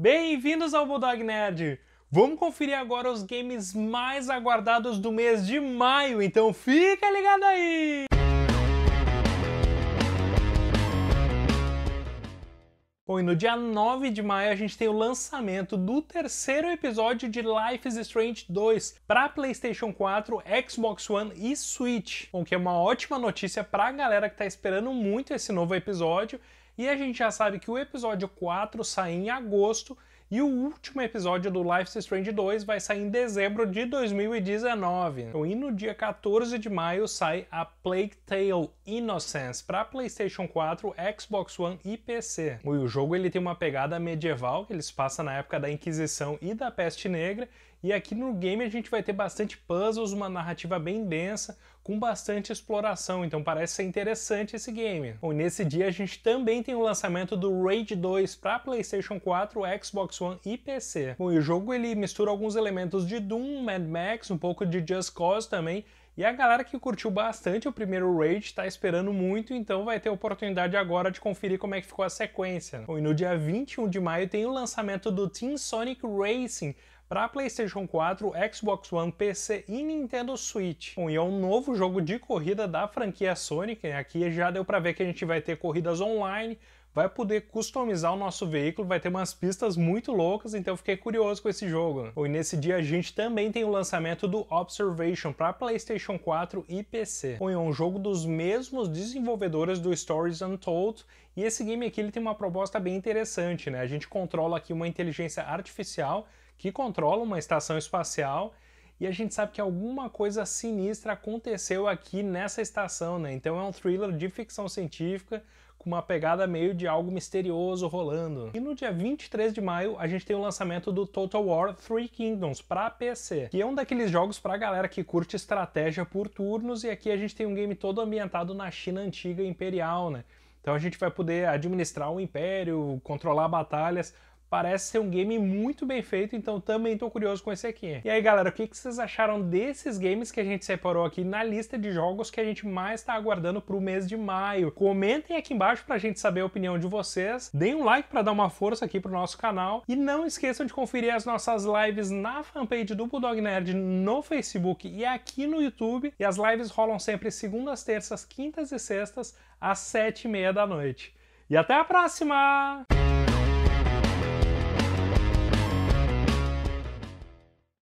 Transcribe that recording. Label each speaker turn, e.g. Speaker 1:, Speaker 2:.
Speaker 1: Bem-vindos ao Bulldog Nerd! Vamos conferir agora os games mais aguardados do mês de maio, então fica ligado aí! Bom, e no dia 9 de maio a gente tem o lançamento do terceiro episódio de Life is Strange 2 para PlayStation 4, Xbox One e Switch. Bom, que é uma ótima notícia para a galera que está esperando muito esse novo episódio. E a gente já sabe que o episódio 4 sai em agosto e o último episódio do Life is Strange 2 vai sair em dezembro de 2019. Então, e no dia 14 de maio sai a Plague Tale Innocence para PlayStation 4, Xbox One e PC. E o jogo ele tem uma pegada medieval que eles passam na época da Inquisição e da Peste Negra. E aqui no game a gente vai ter bastante puzzles, uma narrativa bem densa, com bastante exploração, então parece ser interessante esse game. Bom, nesse dia a gente também tem o lançamento do Rage 2 para PlayStation 4, Xbox One e PC. Bom, e o jogo ele mistura alguns elementos de Doom, Mad Max, um pouco de Just Cause também, e a galera que curtiu bastante o primeiro Raid está esperando muito, então vai ter a oportunidade agora de conferir como é que ficou a sequência. Bom, e no dia 21 de maio tem o lançamento do Team Sonic Racing, para PlayStation 4, Xbox One, PC e Nintendo Switch. Bom, e é um novo jogo de corrida da franquia Sonic. Né? Aqui já deu para ver que a gente vai ter corridas online vai poder customizar o nosso veículo, vai ter umas pistas muito loucas, então fiquei curioso com esse jogo. Né? E nesse dia a gente também tem o lançamento do Observation para PlayStation 4 e PC. Bom, é um jogo dos mesmos desenvolvedores do Stories Untold e esse game aqui ele tem uma proposta bem interessante, né? A gente controla aqui uma inteligência artificial que controla uma estação espacial e a gente sabe que alguma coisa sinistra aconteceu aqui nessa estação, né? Então é um thriller de ficção científica com uma pegada meio de algo misterioso rolando. E no dia 23 de maio, a gente tem o lançamento do Total War Three Kingdoms para PC, que é um daqueles jogos para galera que curte estratégia por turnos, e aqui a gente tem um game todo ambientado na China antiga imperial, né? Então a gente vai poder administrar o um império, controlar batalhas, Parece ser um game muito bem feito, então também estou curioso com esse aqui. E aí, galera, o que, vocês acharam desses games que a gente separou aqui na lista de jogos que a gente mais está aguardando para o mês de maio? Comentem aqui embaixo para a gente saber a opinião de vocês. Deem um like para dar uma força aqui para o nosso canal. E não esqueçam de conferir as nossas lives na fanpage do Bulldog Nerd no Facebook e aqui no YouTube. E as lives rolam sempre segundas, terças, quintas e sextas às sete e meia da noite. E até a próxima!